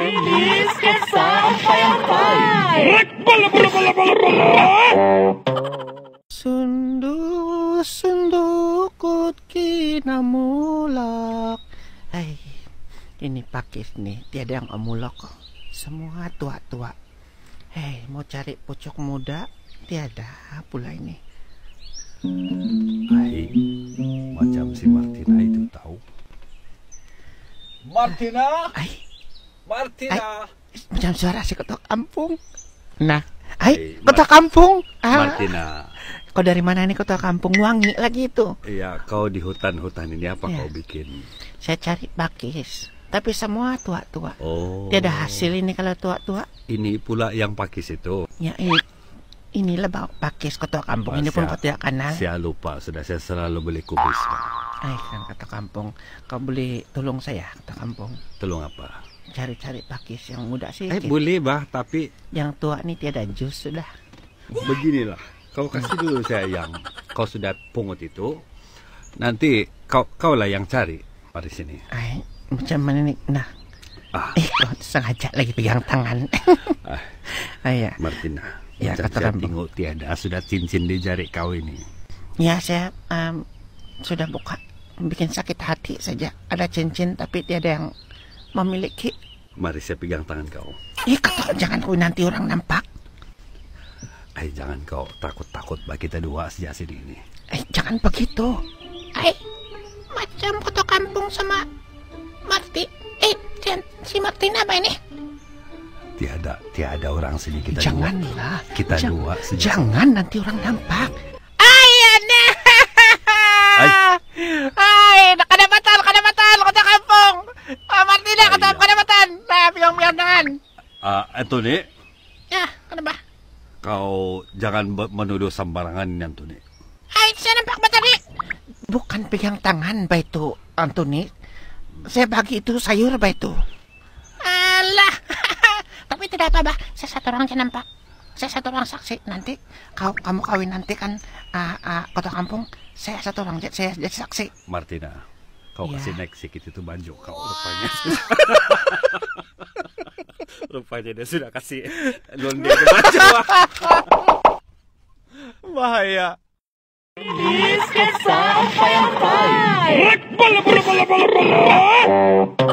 Bilis ke sampai Sundu kina kinamulak Hai, ini pakis nih, tiada yang kok. Semua tua-tua Hei, mau cari pucuk muda Tiada pula ini Hai, macam si Martina itu tahu Martina? Hai Martina. Ay, macam suara si ketok kampung. Nah, ay, kampung. Ah. Martina. Kau dari mana ini ketua kampung wangi lagi itu? Iya, kau di hutan-hutan ini apa ya. kau bikin? Saya cari pakis, tapi semua tua-tua. Oh. Tidak hasil ini kalau tua-tua. Ini pula yang pakis itu. Ya, ini inilah pakis ketua kampung. Apa, ini pun ketua kanal. Saya lupa, sudah saya selalu beli kubis. Ay, kan kampung. Kau beli tolong saya ketua kampung. Tolong apa? cari-cari pakis yang muda sih. Eh gitu. boleh bah, tapi yang tua nih tiada jus sudah. Beginilah, kau kasih dulu saya yang Kau sudah pungut itu, nanti kau kau lah yang cari pada sini. Ay, macam mana nih? Nah, ah. eh kau sengaja lagi pegang tangan. ah. Ayah. Ya. Martina, ya, kata bingung tiada sudah cincin di jari kau ini. Ya saya um, sudah buka bikin sakit hati saja. Ada cincin tapi tiada yang memiliki. Mari saya pegang tangan kau. Ih, iya, kata jangan kau nanti orang nampak. Eh, jangan kau takut-takut bagi kita dua sejak sini ini. Eh, jangan begitu. Eh, macam kota kampung sama Marti. Eh, si Martin apa ini? Tiada, tiada orang sini kita Janganlah. dua. Kita Jang, dua. Sejak jangan nanti orang nampak. Antoni, Ya, kenapa? Kau jangan menuduh sembarangan, Antoni. Hai, saya nampak tadi Bukan pegang tangan, Baitu, Antoni. Saya bagi itu sayur, Baitu. Alah, tapi tidak apa-apa. Saya satu orang yang nampak. Saya satu orang saksi. Nanti kau kamu kawin nanti kan uh, uh, kota kampung. Saya satu orang saya jadi saksi. Martina, kau ya. kasih iya. naik sedikit itu banjo kau wow. rupanya. Rupanya dia sudah kasih loan dia ke Najwa. Bahaya. Ini sampai apa yang baik. Bala bala bala bala bala.